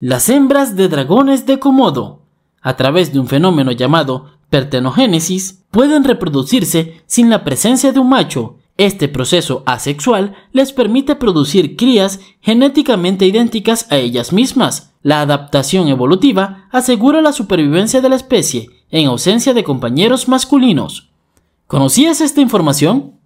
Las hembras de dragones de Komodo, a través de un fenómeno llamado pertenogénesis, pueden reproducirse sin la presencia de un macho. Este proceso asexual les permite producir crías genéticamente idénticas a ellas mismas. La adaptación evolutiva asegura la supervivencia de la especie en ausencia de compañeros masculinos. ¿Conocías esta información?